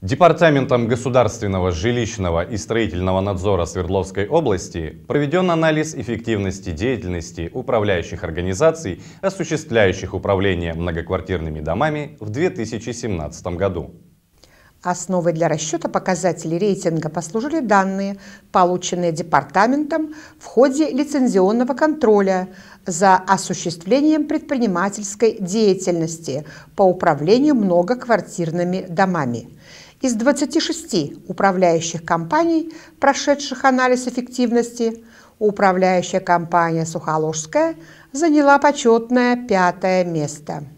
Департаментом государственного жилищного и строительного надзора Свердловской области проведен анализ эффективности деятельности управляющих организаций, осуществляющих управление многоквартирными домами в 2017 году. Основой для расчета показателей рейтинга послужили данные, полученные департаментом в ходе лицензионного контроля за осуществлением предпринимательской деятельности по управлению многоквартирными домами. Из 26 управляющих компаний, прошедших анализ эффективности, управляющая компания «Сухоложская» заняла почетное пятое место –